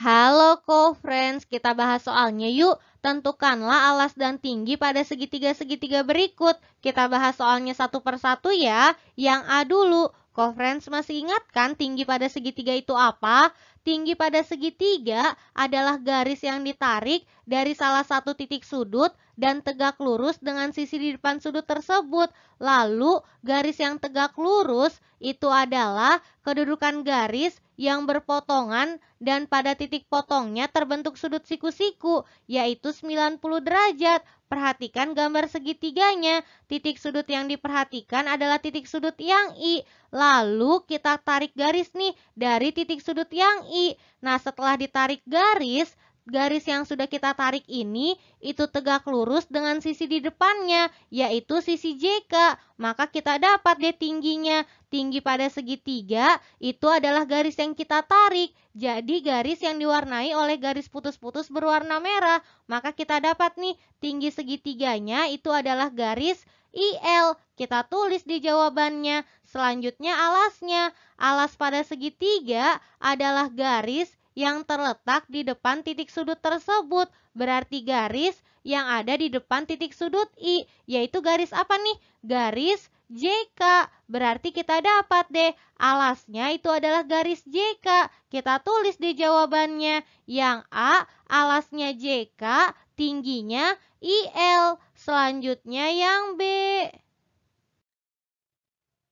Halo co-friends, kita bahas soalnya yuk. Tentukanlah alas dan tinggi pada segitiga-segitiga berikut. Kita bahas soalnya satu persatu ya. Yang A dulu, co-friends masih ingat kan tinggi pada segitiga itu apa? Tinggi pada segitiga adalah garis yang ditarik dari salah satu titik sudut dan tegak lurus dengan sisi di depan sudut tersebut. Lalu, garis yang tegak lurus itu adalah kedudukan garis yang berpotongan dan pada titik potongnya terbentuk sudut siku-siku, yaitu 90 derajat. Perhatikan gambar segitiganya. Titik sudut yang diperhatikan adalah titik sudut yang I. Lalu kita tarik garis nih dari titik sudut yang I. Nah, setelah ditarik garis, garis yang sudah kita tarik ini itu tegak lurus dengan sisi di depannya, yaitu sisi JK. Maka kita dapat deh tingginya. Tinggi pada segitiga itu adalah garis yang kita tarik. Jadi garis yang diwarnai oleh garis putus-putus berwarna merah. Maka kita dapat nih tinggi segitiganya itu adalah garis IL. Kita tulis di jawabannya. Selanjutnya alasnya. Alas pada segitiga adalah garis yang terletak di depan titik sudut tersebut. Berarti garis yang ada di depan titik sudut I, yaitu garis apa nih? Garis JK. Berarti kita dapat deh, alasnya itu adalah garis JK. Kita tulis di jawabannya, yang A alasnya JK, tingginya IL. Selanjutnya yang B.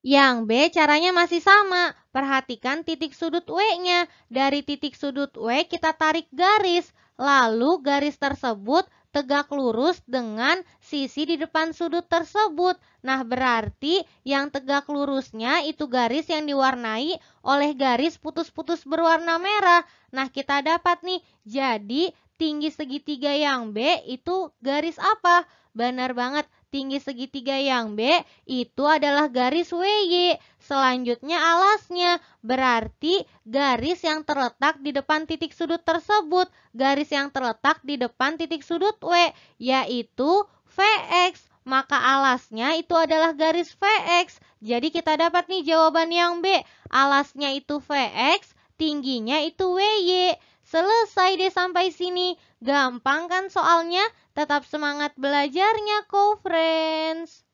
Yang B caranya masih sama. Perhatikan titik sudut W-nya. Dari titik sudut W kita tarik garis. Lalu garis tersebut tegak lurus dengan sisi di depan sudut tersebut. Nah, berarti yang tegak lurusnya itu garis yang diwarnai oleh garis putus-putus berwarna merah. Nah, kita dapat nih, jadi tinggi segitiga yang B itu garis apa? Benar banget, tinggi segitiga yang B itu adalah garis WY. Selanjutnya alasnya, berarti garis yang terletak di depan titik sudut tersebut, garis yang terletak di depan titik sudut W, yaitu VX. Maka alasnya itu adalah garis VX. Jadi kita dapat nih jawaban yang B, alasnya itu VX, tingginya itu WY. Selesai deh sampai sini. Gampang kan soalnya? Tetap semangat belajarnya, co-friends.